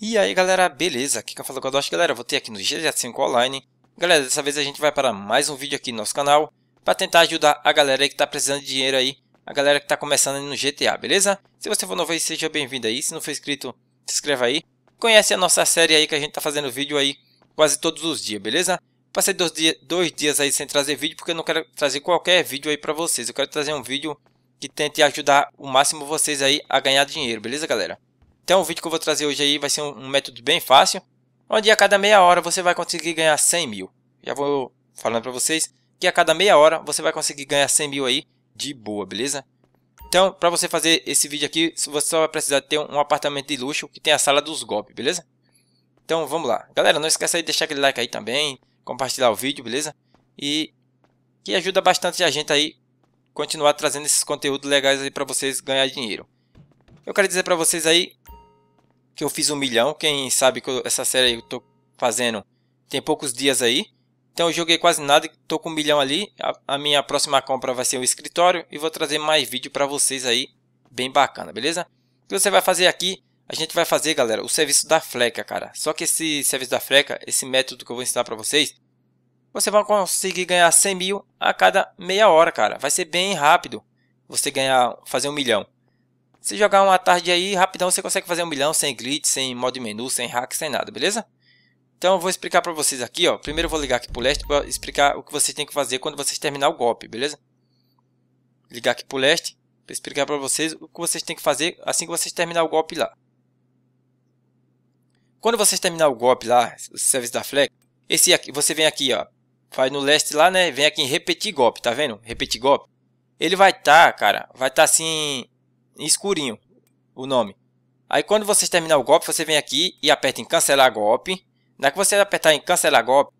E aí galera, beleza? Aqui quem fala com é a Acho galera, voltei aqui no GTA V Online. Galera, dessa vez a gente vai para mais um vídeo aqui no nosso canal para tentar ajudar a galera que está precisando de dinheiro aí, a galera que está começando no GTA, beleza? Se você for novo aí, seja bem-vindo aí, se não for inscrito, se inscreva aí. Conhece a nossa série aí que a gente está fazendo vídeo aí quase todos os dias, beleza? Passei dois, dia, dois dias aí sem trazer vídeo porque eu não quero trazer qualquer vídeo aí para vocês. Eu quero trazer um vídeo que tente ajudar o máximo vocês aí a ganhar dinheiro, beleza galera? Então o vídeo que eu vou trazer hoje aí vai ser um, um método bem fácil, onde a cada meia hora você vai conseguir ganhar 100 mil. Já vou falando para vocês que a cada meia hora você vai conseguir ganhar 100 mil aí de boa, beleza? Então, para você fazer esse vídeo aqui, você só vai precisar ter um apartamento de luxo que tem a sala dos golpes, beleza? Então, vamos lá. Galera, não esqueça de deixar aquele like aí também, compartilhar o vídeo, beleza? E que ajuda bastante a gente aí continuar trazendo esses conteúdos legais aí para vocês ganhar dinheiro. Eu quero dizer para vocês aí que eu fiz um milhão. Quem sabe que eu, essa série eu tô fazendo tem poucos dias aí. Então eu joguei quase nada, tô com um milhão ali. A, a minha próxima compra vai ser o um escritório e vou trazer mais vídeo para vocês aí, bem bacana, beleza? O que você vai fazer aqui? A gente vai fazer, galera, o serviço da fleca, cara. Só que esse serviço da fleca, esse método que eu vou ensinar para vocês, você vai conseguir ganhar 100 mil a cada meia hora, cara. Vai ser bem rápido você ganhar, fazer um milhão. Se jogar uma tarde aí, rapidão você consegue fazer um milhão sem glitch, sem modo menu, sem hack, sem nada, beleza? Então eu vou explicar para vocês aqui, ó. Primeiro eu vou ligar aqui pro leste para explicar o que vocês têm que fazer quando vocês terminar o golpe, beleza? Ligar aqui pro leste para explicar para vocês o que vocês têm que fazer assim que vocês terminar o golpe lá. Quando vocês terminar o golpe lá, o serviço da Flex, esse aqui, você vem aqui, ó, faz no leste lá, né? Vem aqui em repetir golpe, tá vendo? Repetir golpe. Ele vai estar, tá, cara, vai estar tá assim escurinho o nome. Aí quando vocês terminar o golpe, você vem aqui e aperta em cancelar golpe. Na que você apertar em cancelar golpe,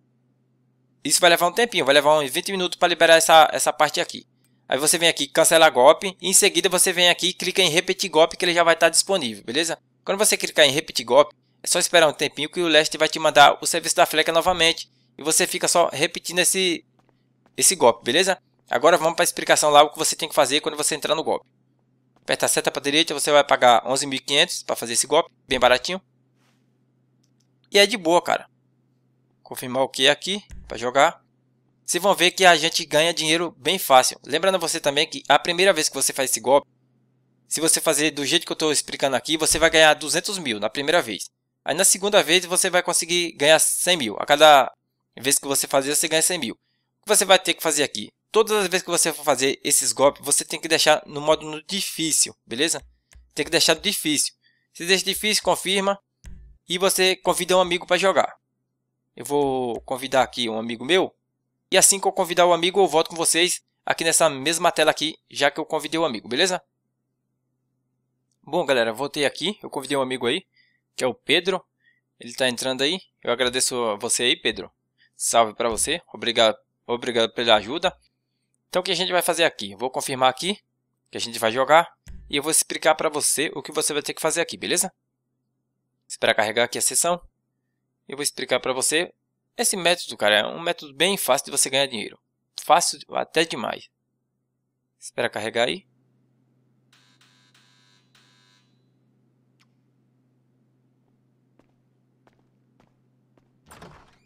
isso vai levar um tempinho, vai levar uns 20 minutos para liberar essa, essa parte aqui. Aí você vem aqui, cancelar golpe, e em seguida você vem aqui e clica em repetir golpe que ele já vai estar disponível, beleza? Quando você clicar em repetir golpe, é só esperar um tempinho que o Leste vai te mandar o serviço da fleca novamente. E você fica só repetindo esse, esse golpe, beleza? Agora vamos para a explicação lá o que você tem que fazer quando você entrar no golpe aperta a seta para direita, você vai pagar 11.500 para fazer esse golpe, bem baratinho. E é de boa, cara. Confirmar o que é aqui para jogar. Vocês vão ver que a gente ganha dinheiro bem fácil. Lembrando você também que a primeira vez que você faz esse golpe, se você fazer do jeito que eu estou explicando aqui, você vai ganhar 200 mil na primeira vez. Aí na segunda vez você vai conseguir ganhar 100 mil. A cada vez que você fazer, você ganha 100 mil. O que você vai ter que fazer aqui? todas as vezes que você for fazer esses golpes, você tem que deixar no modo no difícil, beleza? Tem que deixar difícil. Se deixa difícil, confirma. E você convida um amigo para jogar. Eu vou convidar aqui um amigo meu. E assim que eu convidar o amigo, eu volto com vocês aqui nessa mesma tela aqui, já que eu convidei o amigo, beleza? Bom, galera, voltei aqui. Eu convidei um amigo aí, que é o Pedro. Ele está entrando aí. Eu agradeço a você aí, Pedro. Salve para você. Obrigado, obrigado pela ajuda. Então o que a gente vai fazer aqui? Vou confirmar aqui que a gente vai jogar e eu vou explicar para você o que você vai ter que fazer aqui, beleza? Esperar carregar aqui a sessão. Eu vou explicar para você esse método, cara, é um método bem fácil de você ganhar dinheiro. Fácil até demais. Espera carregar aí.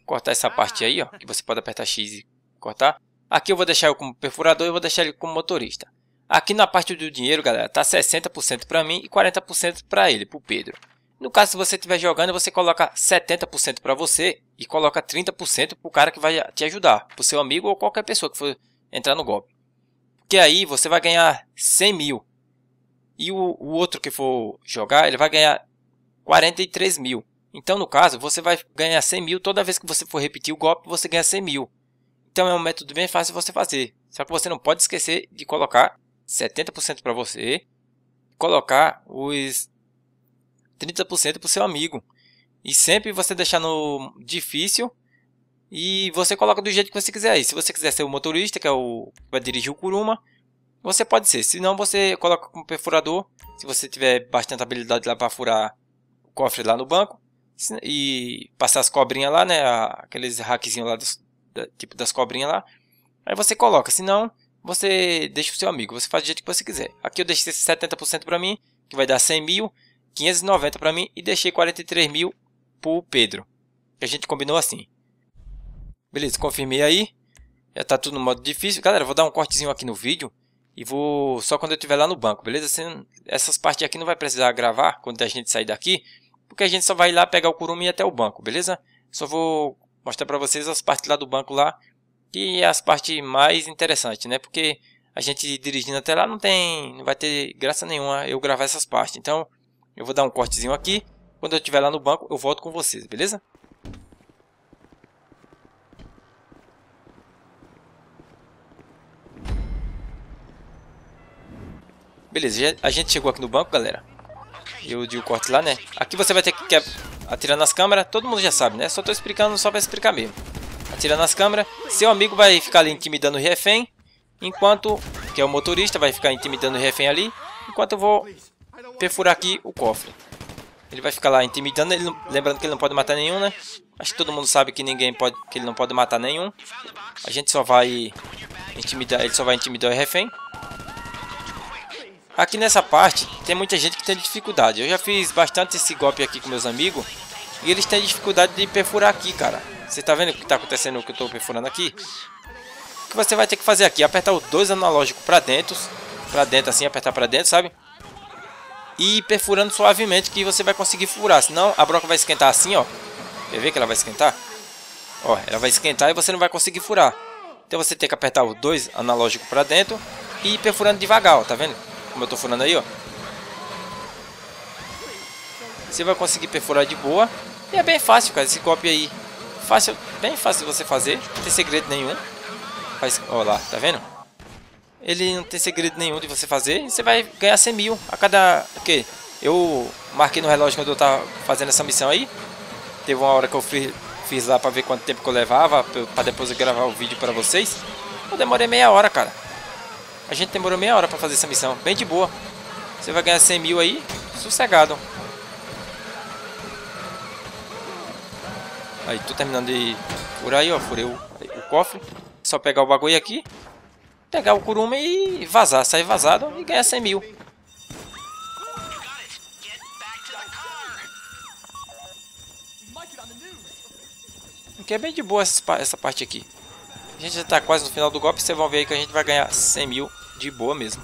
Cortar essa parte aí, ó, que você pode apertar X e cortar. Aqui eu vou deixar ele como perfurador e vou deixar ele como motorista. Aqui na parte do dinheiro, galera, tá 60% para mim e 40% para ele, para o Pedro. No caso, se você estiver jogando, você coloca 70% para você e coloca 30% para o cara que vai te ajudar, para o seu amigo ou qualquer pessoa que for entrar no golpe. Porque aí você vai ganhar 100 mil e o, o outro que for jogar, ele vai ganhar 43 mil. Então, no caso, você vai ganhar 100 mil toda vez que você for repetir o golpe, você ganha 100 mil. Então é um método bem fácil você fazer. Só que você não pode esquecer de colocar 70% para você, colocar os 30% para o seu amigo. E sempre você deixar no difícil e você coloca do jeito que você quiser. E se você quiser ser o motorista, que é o que vai dirigir o Kuruma, você pode ser. Se não, você coloca como perfurador. Se você tiver bastante habilidade lá para furar o cofre lá no banco e passar as cobrinhas lá, né, aqueles hackzinhos lá dos, da, tipo das cobrinhas lá. Aí você coloca, senão você deixa o seu amigo, você faz do jeito que você quiser. Aqui eu deixei 70% para mim, que vai dar 100 mil, 590 para mim e deixei 43 mil pro Pedro. A gente combinou assim. Beleza, confirmei aí. Já tá tudo no modo difícil. Galera, vou dar um cortezinho aqui no vídeo e vou só quando eu estiver lá no banco, beleza? Assim, essas partes aqui não vai precisar gravar quando a gente sair daqui, porque a gente só vai lá pegar o curumi e até o banco, beleza? Só vou mostrar para vocês as partes lá do banco lá, que é as partes mais interessantes, né? Porque a gente dirigindo até lá não tem, não vai ter graça nenhuma eu gravar essas partes. Então, eu vou dar um cortezinho aqui. Quando eu estiver lá no banco, eu volto com vocês, beleza? Beleza, a gente chegou aqui no banco, galera e o de o corte lá, né? Aqui você vai ter que atirar nas câmeras, todo mundo já sabe, né? Só tô explicando só pra explicar mesmo. Atira nas câmeras, seu amigo vai ficar ali intimidando o refém, enquanto, que é o motorista, vai ficar intimidando o refém ali, enquanto eu vou perfurar aqui o cofre. Ele vai ficar lá intimidando, não, lembrando que ele não pode matar nenhum, né? Acho que todo mundo sabe que ninguém pode, que ele não pode matar nenhum. A gente só vai intimidar, ele só vai intimidar o refém. Aqui nessa parte tem muita gente que tem dificuldade. Eu já fiz bastante esse golpe aqui com meus amigos. E eles têm dificuldade de perfurar aqui, cara. Você tá vendo o que tá acontecendo que eu tô perfurando aqui? O que você vai ter que fazer aqui? Apertar os dois analógicos pra dentro. Pra dentro assim, apertar pra dentro, sabe? E perfurando suavemente que você vai conseguir furar. Senão a broca vai esquentar assim, ó. Quer ver que ela vai esquentar? Ó, ela vai esquentar e você não vai conseguir furar. Então você tem que apertar os dois analógicos pra dentro. E perfurando devagar, ó, tá vendo? Como eu tô furando aí, ó. Você vai conseguir perfurar de boa. E é bem fácil, cara, esse copo aí. Fácil, bem fácil de você fazer. Não tem segredo nenhum. Faz, ó lá, tá vendo? Ele não tem segredo nenhum de você fazer. Você vai ganhar 100 mil a cada... O okay, Eu marquei no relógio quando eu tava fazendo essa missão aí. Teve uma hora que eu fui fiz lá para ver quanto tempo que eu levava para depois eu gravar o vídeo para vocês. Eu demorei meia hora, cara. A gente demorou meia hora para fazer essa missão. Bem de boa. Você vai ganhar 100 mil aí, sossegado. Aí, tô terminando de furar aí, ó. Furei o, o cofre. Só pegar o bagulho aqui. Pegar o Kuruma e vazar. Sair vazado e ganhar 100 mil. Que é bem de boa essa parte aqui gente já está quase no final do golpe, vocês vão ver aí que a gente vai ganhar 100 mil de boa mesmo.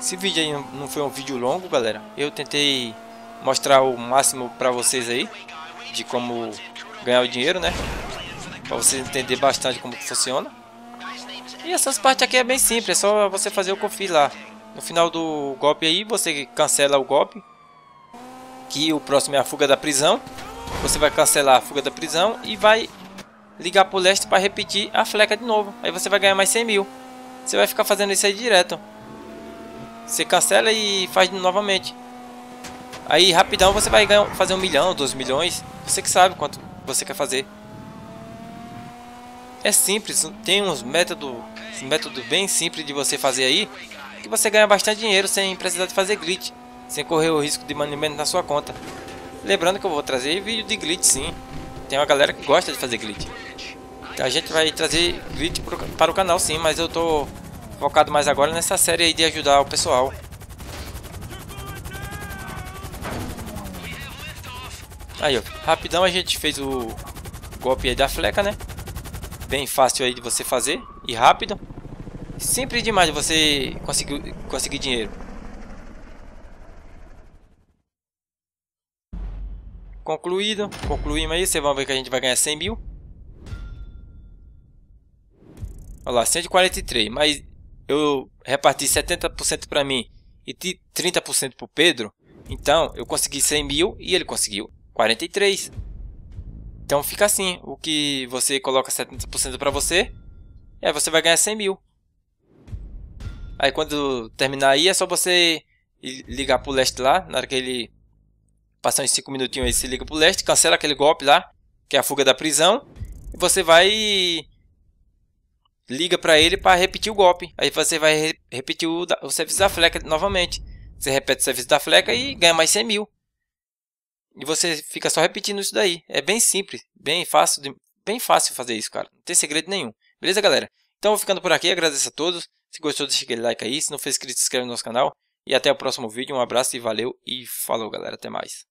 Esse vídeo aí não foi um vídeo longo, galera. Eu tentei mostrar o máximo para vocês aí de como ganhar o dinheiro, né? Para vocês entender bastante como funciona. E essas partes aqui é bem simples, é só você fazer o que eu fiz lá. No final do golpe aí, você cancela o golpe. Que o próximo é a fuga da prisão. Você vai cancelar a fuga da prisão e vai ligar pro leste para repetir a fleca de novo. Aí você vai ganhar mais 100 mil. Você vai ficar fazendo isso aí direto. Você cancela e faz novamente. Aí rapidão você vai ganhar, fazer um milhão, dois milhões. Você que sabe quanto você quer fazer. É simples, tem uns métodos, métodos bem simples de você fazer aí que você ganha bastante dinheiro sem precisar de fazer glitch, sem correr o risco de banimento na sua conta. Lembrando que eu vou trazer vídeo de glitch sim, tem uma galera que gosta de fazer glitch. Então a gente vai trazer glitch para o canal sim, mas eu tô focado mais agora nessa série de ajudar o pessoal. Aí ó, rapidão a gente fez o golpe aí da fleca, né? Bem fácil aí de você fazer e rápido. Simples demais você conseguir, conseguir dinheiro. Concluído. Concluímos aí. Vocês vão ver que a gente vai ganhar 100 mil. Olha lá, 143. Mas eu reparti 70% para mim e 30% para o Pedro. Então, eu consegui 100 mil e ele conseguiu 43. Então, fica assim. O que você coloca 70% para você, e é, você vai ganhar 100 mil. Aí quando terminar aí, é só você ligar pro leste lá, na hora que ele passar uns 5 minutinhos aí, se liga pro leste, cancela aquele golpe lá, que é a fuga da prisão, e você vai liga para ele para repetir o golpe. Aí você vai re repetir o, o serviço da fleca novamente. Você repete o serviço da fleca e ganha mais 100 mil. E você fica só repetindo isso daí. É bem simples, bem fácil, de, bem fácil fazer isso, cara. Não tem segredo nenhum. Beleza, galera? Então, vou ficando por aqui. Agradeço a todos. Se gostou, deixa aquele like aí. Se não for inscrito, se inscreve no nosso canal. E até o próximo vídeo. Um abraço e valeu. E falou, galera. Até mais.